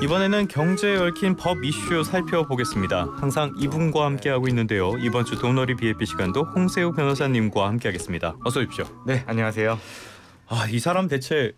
이번에는 경제에 얽힌 법 이슈 살펴보겠습니다. 항상 이분과 함께하고 있는데요. 이번 주 돈놀이 BFP 시간도 홍세우 변호사님과 함께하겠습니다. 어서 오십시오. 네, 안녕하세요. 아, 이 사람 대체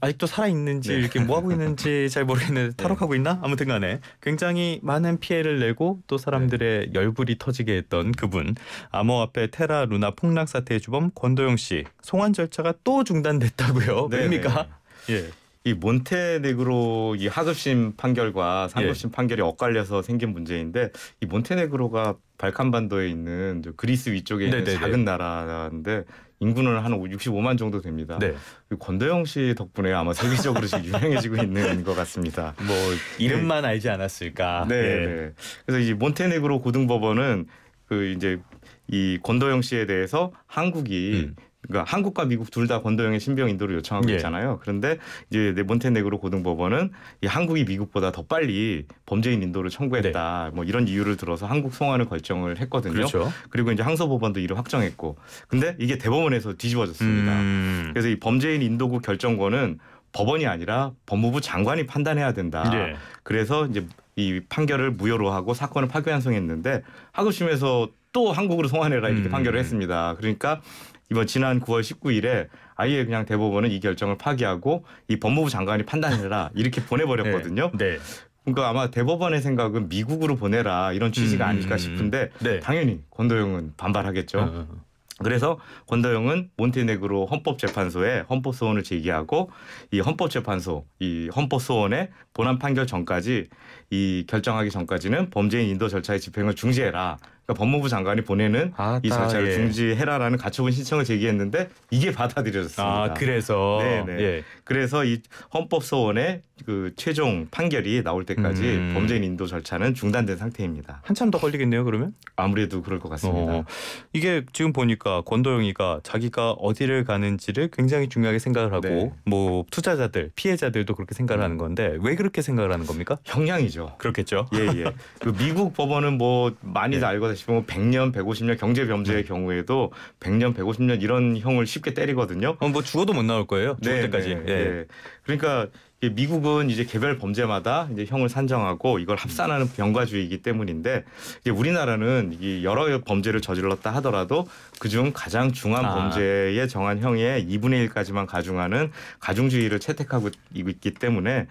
아직도 살아 있는지 네. 이렇게 뭐 하고 있는지 잘 모르겠는데 네. 탈옥하고 있나? 아무튼간에 굉장히 많은 피해를 내고 또 사람들의 네. 열불이 터지게 했던 그분 암호화폐 테라 루나 폭락 사태의 주범 권도영 씨 송환 절차가 또 중단됐다고요. 네. 뭡니까? 네. 예. 이 몬테네그로 이 하급심 판결과 상급심 예. 판결이 엇갈려서 생긴 문제인데 이 몬테네그로가 발칸 반도에 있는 그리스 위쪽에 있는 네네네. 작은 나라인데 인구는 한 65만 정도 됩니다. 네. 그 권도영 씨 덕분에 아마 세계적으로 지금 유명해지고 있는 것 같습니다. 뭐 이름만 네. 알지 않았을까. 네. 예. 네. 그래서 이 몬테네그로 고등법원은 그 이제 이 권도영 씨에 대해서 한국이 음. 그러니까 한국과 미국 둘 다 권도영의 신병 인도를 요청하고 예. 있잖아요. 그런데 이제 네 몬테네그로 고등법원은 이 한국이 미국보다 더 빨리 범죄인 인도를 청구했다. 네. 뭐 이런 이유를 들어서 한국 송환을 결정을 했거든요. 그렇죠. 그리고 이제 항소법원도 이를 확정했고, 근데 이게 대법원에서 뒤집어졌습니다. 음. 그래서 이 범죄인 인도국 결정권은 법원이 아니라 법무부 장관이 판단해야 된다. 예. 그래서 이제 이 판결을 무효로 하고 사건을 파기환송했는데 하급심에서 또 한국으로 송환해라 이렇게 음. 판결을 했습니다. 그러니까 이번 지난 9월 19일에 아예 그냥 대법원은 이 결정을 파기하고 이 법무부 장관이 판단해라 이렇게 보내버렸거든요. 네. 네. 그러니까 아마 대법원의 생각은 미국으로 보내라 이런 취지가 음, 아닐까 음, 음. 싶은데 네. 당연히 권도영은 반발하겠죠. 어, 어, 어. 그래서 권도영은 몬테네그로 헌법재판소에 헌법소원을 제기하고 이 헌법재판소 이 헌법소원의 본안 판결 전까지 이 결정하기 전까지는 범죄인 인도 절차의 집행을 중지해라 그러니까 법무부 장관이 보내는 아, 이 사찰을 예. 중지해라라는 가처분 신청을 제기했는데 이게 받아들여졌습니다. 아, 그래서 네네. 예. 그래서 이 헌법소원의 그 최종 판결이 나올 때까지 음. 범죄인 인도 절차는 중단된 상태입니다. 한참 더 걸리겠네요, 그러면? 아무래도 그럴 것 같습니다. 어. 이게 지금 보니까 권도영이가 자기가 어디를 가는지를 굉장히 중요하게 생각을 하고 네. 뭐 투자자들, 피해자들도 그렇게 생각을 하는 건데 왜 그렇게 생각을 하는 겁니까? 형량이죠. 그렇겠죠. 예, 예. 그 미국 법원은 뭐 많이들 예. 알고 아시다시피 뭐 100년, 150년 경제 범죄의 네. 경우에도 100년, 150년 이런 형을 쉽게 때리거든요. 어, 뭐 죽어도 못 나올 거예요. 죽을 네, 때까지. 네, 예. 네. 그러니까 미국은 이제 개별 범죄마다 이제 형을 산정하고 이걸 합산하는 병과주의이기 때문인데 이제 우리나라는 이 여러 범죄를 저질렀다 하더라도 그중 가장 중한 아. 범죄에 정한 형의 2분의 1까지만 가중하는 가중주의를 채택하고 있기 때문에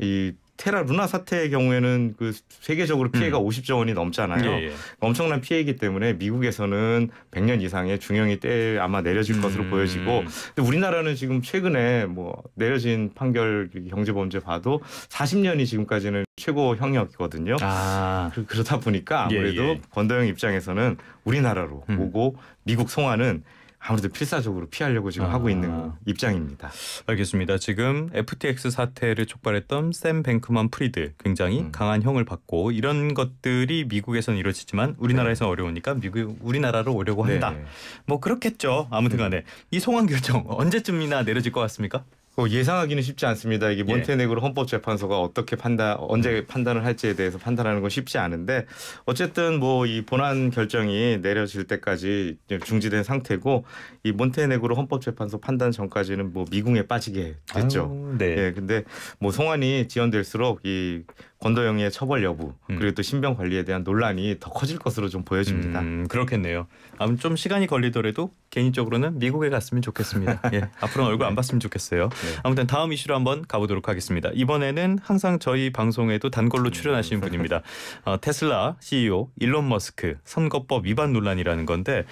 이 테라 루나 사태의 경우에는 그 세계적으로 피해가 음. 50조 원이 넘잖아요. 예, 예. 엄청난 피해이기 때문에 미국에서는 100년 이상의 중형이 때 아마 내려질 음. 것으로 보여지고 근데 우리나라는 지금 최근에 뭐 내려진 판결 그 경제범죄 봐도 40년이 지금까지는 최고 형이었거든요. 아. 그, 그러다 보니까 예, 아무래도 예, 예. 권도영 입장에서는 우리나라로 음. 오고 미국 송환은 아무래도 필사적으로 피하려고 지금 아. 하고 있는 아. 입장입니다. 알겠습니다. 지금 FTX 사태를 촉발했던 샘 뱅크만 프리드 굉장히 음. 강한 형을 받고 이런 것들이 미국에선 이루어지지만 우리나라에서 네. 어려우니까 미국 우리나라로 오려고 한다. 네. 뭐 그렇겠죠. 아무튼간에 음. 이 송환 결정 언제쯤이나 내려질 것 같습니까? 뭐 예상하기는 쉽지 않습니다. 이게 예. 몬테네그로 헌법재판소가 어떻게 판단 언제 판단을 할지에 대해서 판단하는 건 쉽지 않은데 어쨌든 뭐이 본안 결정이 내려질 때까지 중지된 상태고 이 몬테네그로 헌법재판소 판단 전까지는 뭐 미궁에 빠지게 됐죠. 아유, 네. 예, 근데 뭐 송환이 지연될수록 이 권도영의 처벌 여부 음. 그리고 또 신병 관리에 대한 논란이 더 커질 것으로 좀 보여집니다. 음, 그렇겠네요. 아무 좀 시간이 걸리더라도 개인적으로는 미국에 갔으면 좋겠습니다. 예, 앞으로는 얼굴 안 봤으면 좋겠어요. 네. 아무튼 다음 이슈로 한번 가보도록 하겠습니다. 이번에는 항상 저희 방송에도 단골로 출연하시는 분입니다. 어, 테슬라 CEO 일론 머스크 선거법 위반 논란이라는 건데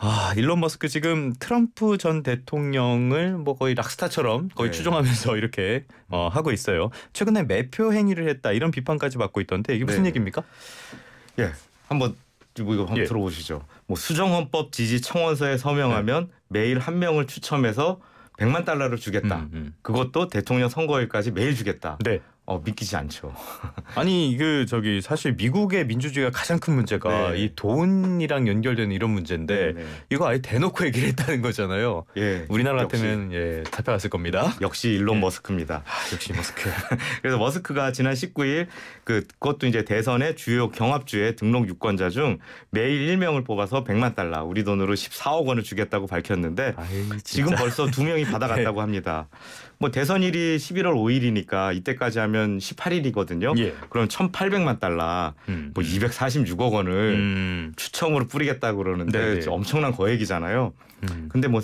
아, 일론 머스크 지금 트럼프 전 대통령을 뭐 거의 락스타처럼 거의 네. 추종하면서 이렇게 어, 하고 있어요. 최근에 매표 행위를 했다 이런 비판까지 받고 있던데 이게 무슨 네. 얘기입니까? 예, 한번 뭐 이거 한번 예. 들어보시죠. 뭐 수정헌법 지지 청원서에 서명하면 네. 매일 한 명을 추첨해서 100만 달러를 주겠다. 음, 음. 그것도 대통령 선거일까지 매일 주겠다. 네. 어, 믿기지 않죠. 아니 이게 저기 사실 미국의 민주주의가 가장 큰 문제가 네. 이 돈이랑 연결되는 이런 문제인데 네, 네. 이거 아예 대놓고 얘기를 했다는 거잖아요. 예, 우리나라 같으면 예, 잡혀갔을 겁니다. 역시 일론 예. 머스크입니다. 아, 역시 머스크. 그래서 머스크가 지난 19일 그, 그것도 이제 대선의 주요 경합주의 등록 유권자 중 매일 1명을 뽑아서 100만 달러 우리 돈으로 14억 원을 주겠다고 밝혔는데 아유, 지금 벌써 두명이 받아갔다고 네. 합니다. 뭐 대선일이 11월 5일이니까 이때까지 하면 되면 18일이거든요. 예. 그럼 1,800만 달러, 음. 뭐 246억 원을 음. 추첨으로 뿌리겠다 그러는데 네, 네. 엄청난 거액이잖아요. 음. 근데 뭐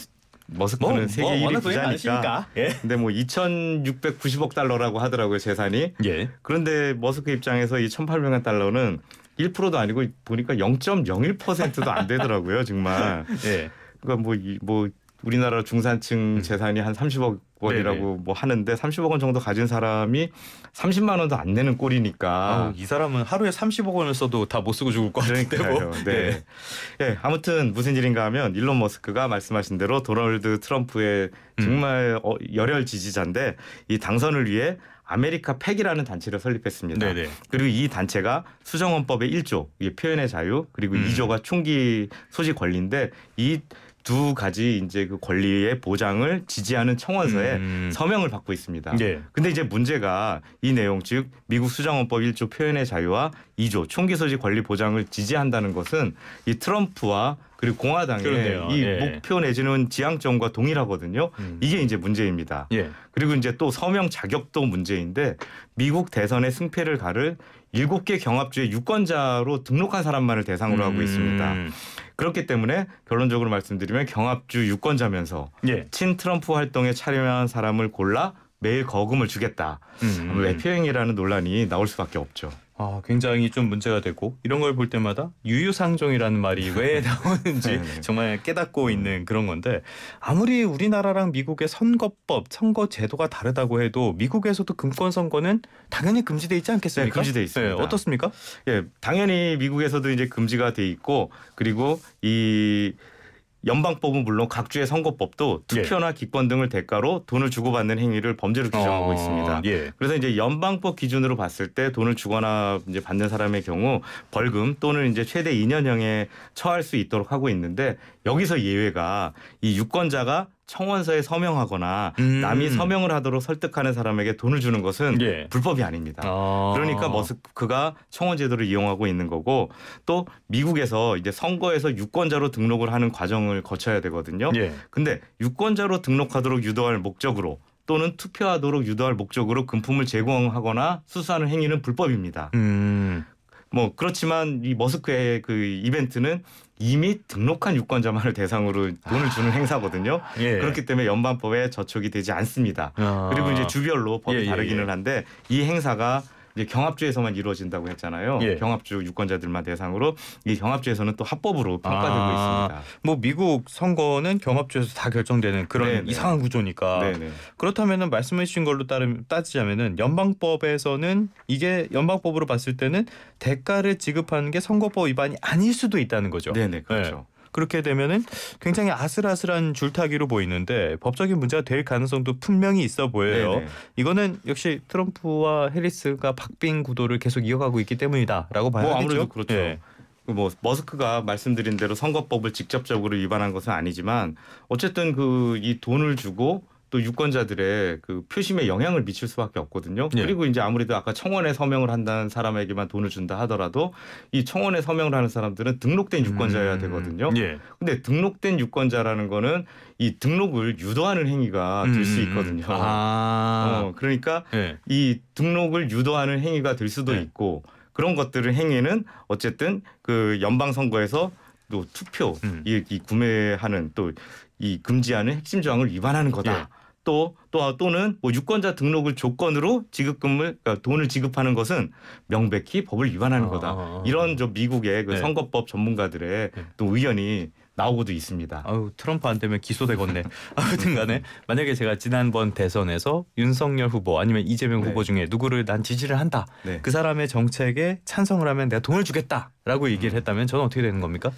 머스크는 뭐, 세계 뭐, 1위 부자니까. 예. 근데 뭐 2,690억 달러라고 하더라고요 재산이. 예. 그런데 머스크 입장에서 이 1,800만 달러는 1%도 아니고 보니까 0.01%도 안 되더라고요 정말. 예. 그러니까 뭐뭐 뭐, 뭐 우리나라 중산층 음. 재산이 한 30억 원이라고 네네. 네. 뭐 하는데 30억 원 정도 가진 사람이 30만 원도 안 내는 꼴이니까 아우, 이 사람은 하루에 30억 원을 써도 다 못 쓰고 죽을 것 같은데 뭐. 네. 네. 네. 아무튼 무슨 일인가 하면 일론 머스크가 말씀하신 대로 도널드 트럼프의 음. 정말 어, 열혈 지지자인데 이 당선을 위해 아메리카 팩이라는 단체를 설립했습니다. 네네. 네. 그리고 이 단체가 수정헌법의 1조, 이 표현의 자유, 그리고 음. 2조가 총기 소지 권리인데 이두 가지 이제 그 권리의 보장을 지지하는 청원서에 음, 음. 서명을 받고 있습니다. 예. 근데 이제 문제가 이 내용 즉 미국 수장헌법 1조 표현의 자유와 2조 총기 소지 권리 보장을 지지한다는 것은 이 트럼프와 그리고 공화당의 그러네요. 이 예. 목표 내지는 지향점과 동일하거든요. 음. 이게 이제 문제입니다. 예. 그리고 이제 또 서명 자격도 문제인데 미국 대선의 승패를 가를 7개 경합주의 유권자로 등록한 사람만을 대상으로 음. 하고 있습니다. 그렇기 때문에 결론적으로 말씀드리면 경합주 유권자면서 예. 친 트럼프 활동에 참여한 사람을 골라 매일 거금을 주겠다. 음. 외표행이라는 논란이 나올 수밖에 없죠. 아, 굉장히 좀 문제가 되고 이런 걸 볼 때마다 유유상종이라는 말이 왜 나오는지 네, 네. 정말 깨닫고 음. 있는 그런 건데 아무리 우리나라랑 미국의 선거법, 선거 제도가 다르다고 해도 미국에서도 금권 선거는 당연히 금지돼 있지 않겠습니까? 네, 금지돼 있습니다. 네, 어떻습니까? 예, 당연히 미국에서도 이제 금지가 돼 있고 그리고 이 연방법은 물론 각주의 선거법도 투표나 예. 기권 등을 대가로 돈을 주고받는 행위를 범죄로 규정하고 어, 있습니다. 예. 그래서 이제 연방법 기준으로 봤을 때 돈을 주거나 이제 받는 사람의 경우 벌금 또는 이제 최대 2년형에 처할 수 있도록 하고 있는데 여기서 예외가 이 유권자가 청원서에 서명하거나 음. 남이 서명을 하도록 설득하는 사람에게 돈을 주는 것은 예. 불법이 아닙니다. 아. 그러니까 머스크가 청원 제도를 이용하고 있는 거고 또 미국에서 이제 선거에서 유권자로 등록을 하는 과정을 거쳐야 되거든요. 예. 근데 유권자로 등록하도록 유도할 목적으로 또는 투표하도록 유도할 목적으로 금품을 제공하거나 수수하는 행위는 불법입니다. 음. 뭐 그렇지만 이 머스크의 그 이벤트는 이미 등록한 유권자만을 대상으로 돈을 주는 아. 행사거든요. 예. 그렇기 때문에 연방법에 저촉이 되지 않습니다. 아. 그리고 이제 주별로 법이 예, 예 다르기는 예. 한데 이 행사가 이제 경합주에서만 이루어진다고 했잖아요. 예. 경합주 유권자들만 대상으로 이 경합주에서는 또 합법으로 평가되고 아, 있습니다. 뭐 미국 선거는 경합주에서 다 결정되는 그런 네네. 네. 이상한 구조니까 네, 네. 그렇다면은 말씀해주신 걸로 따름, 따지자면은 연방법에서는 이게 연방법으로 봤을 때는 대가를 지급하는 게 선거법 위반이 아닐 수도 있다는 거죠. 네네 그렇죠. 네. 그렇게 되면은 굉장히 아슬아슬한 줄타기로 보이는데 법적인 문제가 될 가능성도 분명히 있어 보여요. 네네. 이거는 역시 트럼프와 해리스가 박빙 구도를 계속 이어가고 있기 때문이다라고 봐야 뭐 아무래도 그렇죠. 네. 뭐 머스크가 말씀드린 대로 선거법을 직접적으로 위반한 것은 아니지만 어쨌든 그 이 돈을 주고 또 유권자들의 그 표심에 영향을 미칠 수밖에 없거든요. 예. 그리고 이제 아무래도 아까 청원에 서명을 한다는 사람에게만 돈을 준다 하더라도 이 청원에 서명을 하는 사람들은 등록된 음. 유권자여야 되거든요. 음. 예. 근데 등록된 유권자라는 거는 이 등록을 유도하는 행위가 될수 음. 있거든요. 아. 어, 그러니까 예. 이 등록을 유도하는 행위가 될 수도 예. 있고 그런 것들을 행위는 어쨌든 그 연방 선거에서 또 투표 음. 이, 이 구매하는 또 이 금지하는 핵심 조항을 위반하는 거다. 예. 또, 또 또는 뭐 유권자 등록을 조건으로 지급금을 그러니까 돈을 지급하는 것은 명백히 법을 위반하는 아, 거다. 아, 아. 이런 저 미국의 그 네. 선거법 전문가들의 네. 또 의견이 나오고도 있습니다. 아유, 트럼프 안 되면 기소되겠네. 아무튼간에 만약에 제가 지난번 대선에서 윤석열 후보 아니면 이재명 네. 후보 중에 누구를 난 지지를 한다. 네. 그 사람의 정책에 찬성을 하면 내가 돈을 주겠다라고 얘기를 했다면 저는 어떻게 되는 겁니까?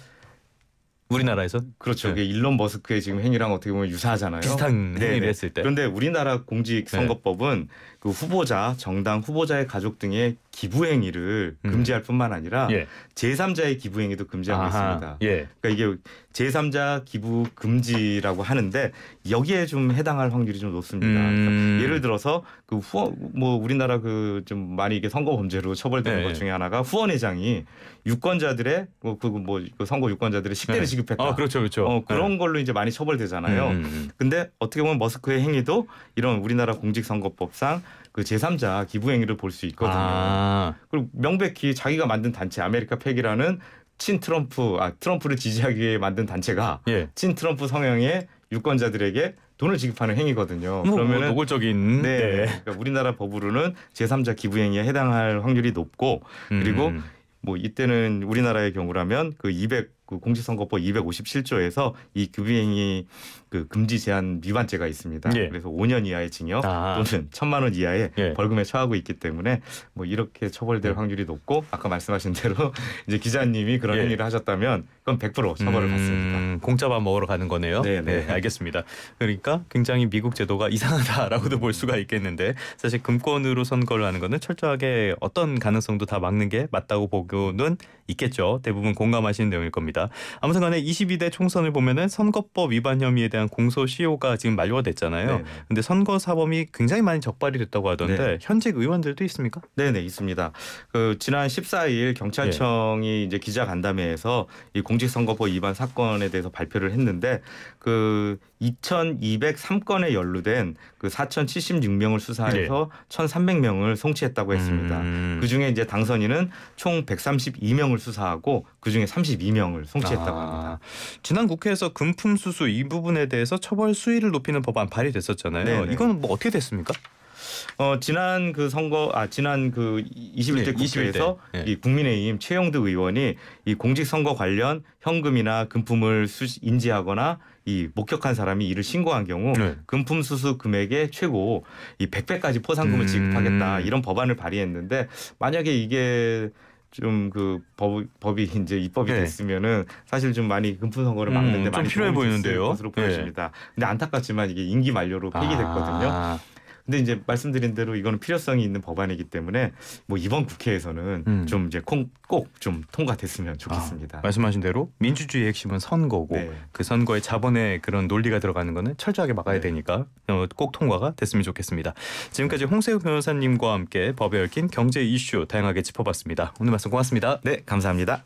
우리나라에서 그렇죠. 네. 일론 머스크의 지금 행위랑 어떻게 보면 유사하잖아요. 비슷한 네, 네. 행위를 했을 때. 그런데 우리나라 공직선거법은 네. 그 후보자, 정당 후보자의 가족 등의 기부 행위를 음. 금지할 뿐만 아니라 예. 제3자의 기부 행위도 금지하고 아하. 있습니다. 예. 그러니까 이게 제3자 기부 금지라고 하는데 여기에 좀 해당할 확률이 좀 높습니다. 그러니까 음. 그러니까 예를 들어서 그 후원 뭐 우리나라 그 좀 많이 이게 선거 범죄로 처벌되는 예. 것 중에 하나가 후원회장이 유권자들의 뭐그뭐 뭐, 그, 그 뭐 그 선거 유권자들의 식대를 네. 지급했다. 아, 그렇죠, 그렇죠. 어, 그런 네. 걸로 이제 많이 처벌되잖아요. 음, 음, 음. 근데 어떻게 보면 머스크의 행위도 이런 우리나라 공직선거법상 그 제3자 기부행위를 볼 수 있거든요. 아. 그리고 명백히 자기가 만든 단체 아메리카 팩이라는 친 트럼프 아 트럼프를 지지하기 위해 만든 단체가 예. 친 트럼프 성향의 유권자들에게 돈을 지급하는 행위거든요. 뭐, 그러면 뭐 노골적인 네, 네. 그러니까 우리나라 법으로는 제3자 기부행위에 해당할 확률이 높고 그리고 음. 뭐 이때는 우리나라의 경우라면 그200 그 공직선거법 257조에서 이 규비행위 그 금지 제한 위반죄가 있습니다. 예. 그래서 5년 이하의 징역 아. 또는 1천만 원 이하의 예. 벌금에 처하고 있기 때문에 뭐 이렇게 처벌될 예. 확률이 높고 아까 말씀하신 대로 이제 기자님이 그런 예. 행위를 하셨다면 그건 100% 처벌을 음, 받습니다. 공짜밥 먹으러 가는 거네요. 네네. 네. 네, 알겠습니다. 그러니까 굉장히 미국 제도가 이상하다라고도 볼 수가 있겠는데 사실 금권으로 선거를 하는 거는 철저하게 어떤 가능성도 다 막는 게 맞다고 보고는 있겠죠. 대부분 공감하시는 내용일 겁니다. 있니다 아무튼 간에 22대 총선을 보면은 선거법 위반 혐의에 대한 공소시효가 지금 만료가 됐잖아요. 네네. 근데 선거 사범이 굉장히 많이 적발이 됐다고 하던데 네네. 현직 의원들도 있습니까? 네, 네, 있습니다. 그 지난 14일 경찰청이 네. 이제 기자 간담회에서 이 공직선거법 위반 사건에 대해서 발표를 했는데 그 2,203건에 연루된 그 4,076명을 수사해서 네. 1,300명을 송치했다고 했습니다. 음. 그 중에 이제 당선인은 총 132명을 수사하고 그 중에 32명을 송치했다고 아. 합니다. 지난 국회에서 금품 수수 이 부분에 대해서 처벌 수위를 높이는 법안 발의됐었잖아요. 네네. 네. 이건 뭐 어떻게 됐습니까? 어, 지난 그 선거 아 지난 그 21대 네, 국회에서 21대. 네. 이 국민의힘 최영두 의원이 이 공직선거 관련 현금이나 금품을 수시, 인지하거나 이 목격한 사람이 이를 신고한 경우 네. 금품 수수 금액의 최고 이 100배까지 포상금을 음. 지급하겠다 이런 법안을 발의했는데 만약에 이게 좀 그 법이 이제 입법이 네. 됐으면은 사실 좀 많이 금품 선거를 음, 막는데 음, 많이 필요해 보이는데요. 것으로 보여니다 네. 근데 안타깝지만 이게 임기 만료로 아. 폐기됐거든요. 아. 근데 이제 말씀드린 대로 이거는 필요성이 있는 법안이기 때문에 뭐 이번 국회에서는 음. 좀 이제 꼭 좀 통과됐으면 좋겠습니다. 아, 말씀하신 대로 민주주의의 핵심은 선거고 네. 그 선거에 자본의 그런 논리가 들어가는 거는 철저하게 막아야 네. 되니까 어, 꼭 통과가 됐으면 좋겠습니다. 지금까지 홍세우 변호사님과 함께 법에 얽힌 경제 이슈 다양하게 짚어봤습니다. 오늘 말씀 고맙습니다. 네, 감사합니다.